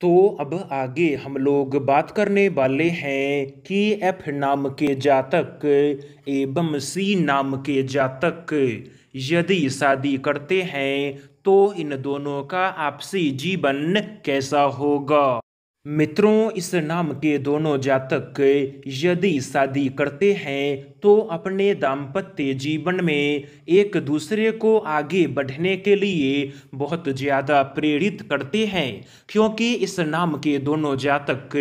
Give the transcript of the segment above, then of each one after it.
तो अब आगे हम लोग बात करने वाले हैं के एफ नाम के जातक एवं सी नाम के जातक यदि शादी करते हैं तो इन दोनों का आपसी जीवन कैसा होगा मित्रों इस नाम के दोनों जातक यदि शादी करते हैं तो अपने दाम्पत्य जीवन में एक दूसरे को आगे बढ़ने के लिए बहुत ज़्यादा प्रेरित करते हैं क्योंकि इस नाम के दोनों जातक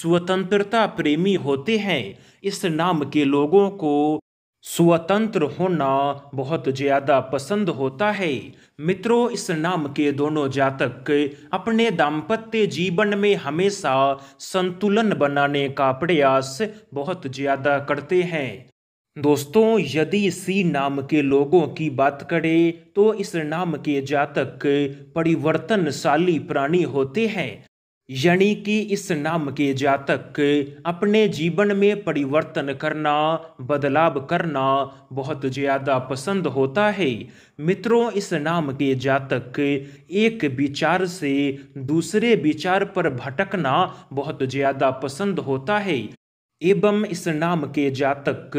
स्वतंत्रता प्रेमी होते हैं इस नाम के लोगों को स्वतंत्र होना बहुत ज़्यादा पसंद होता है मित्रों इस नाम के दोनों जातक अपने दाम्पत्य जीवन में हमेशा संतुलन बनाने का प्रयास बहुत ज़्यादा करते हैं दोस्तों यदि सी नाम के लोगों की बात करें तो इस नाम के जातक परिवर्तनशाली प्राणी होते हैं यानी कि इस नाम के जातक अपने जीवन में परिवर्तन करना बदलाव करना बहुत ज़्यादा पसंद होता है मित्रों इस नाम के जातक एक विचार से दूसरे विचार पर भटकना बहुत ज़्यादा पसंद होता है एवं इस नाम के जातक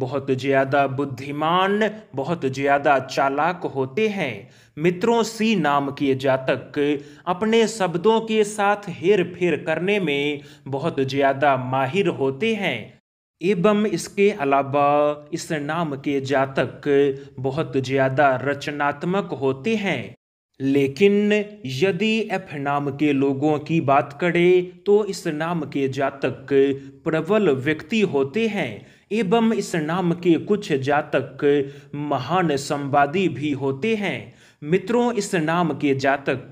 बहुत ज़्यादा बुद्धिमान बहुत ज़्यादा चालाक होते हैं मित्रों सी नाम के जातक अपने शब्दों के साथ हेर फेर करने में बहुत ज़्यादा माहिर होते हैं एवं इसके अलावा इस नाम के जातक बहुत ज़्यादा रचनात्मक होते हैं लेकिन यदि एफ नाम के लोगों की बात करें तो इस नाम के जातक प्रबल व्यक्ति होते हैं एवं इस नाम के कुछ जातक महान संवादी भी होते हैं मित्रों इस नाम के जातक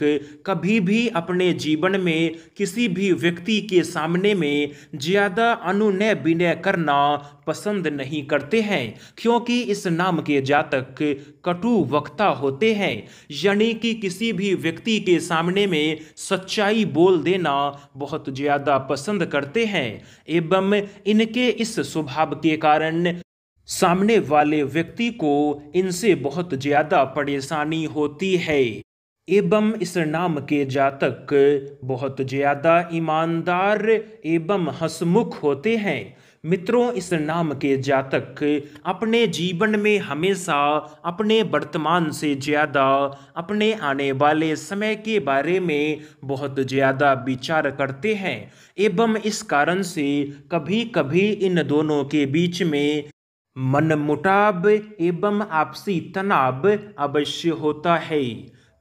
कभी भी अपने जीवन में किसी भी व्यक्ति के सामने में ज़्यादा अनुनय विनय करना पसंद नहीं करते हैं क्योंकि इस नाम के जातक कटु वक्ता होते हैं यानी कि किसी भी व्यक्ति के सामने में सच्चाई बोल देना बहुत ज़्यादा पसंद करते हैं एवं इनके इस स्वभाव के कारण सामने वाले व्यक्ति को इनसे बहुत ज़्यादा परेशानी होती है एवं इस नाम के जातक बहुत ज़्यादा ईमानदार एवं हसमुख होते हैं मित्रों इस नाम के जातक अपने जीवन में हमेशा अपने वर्तमान से ज़्यादा अपने आने वाले समय के बारे में बहुत ज़्यादा विचार करते हैं एवं इस कारण से कभी कभी इन दोनों के बीच में मनमुटाव एवं आपसी तनाव अवश्य होता है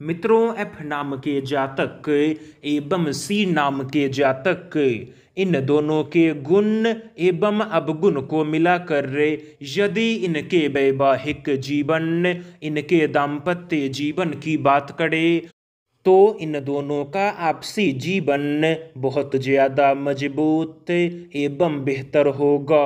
मित्रों एफ नाम के जातक एवं सी नाम के जातक इन दोनों के गुण एवं अवगुण को मिलाकर यदि इनके वैवाहिक जीवन इनके दाम्पत्य जीवन की बात करें तो इन दोनों का आपसी जीवन बहुत ज़्यादा मजबूत एवं बेहतर होगा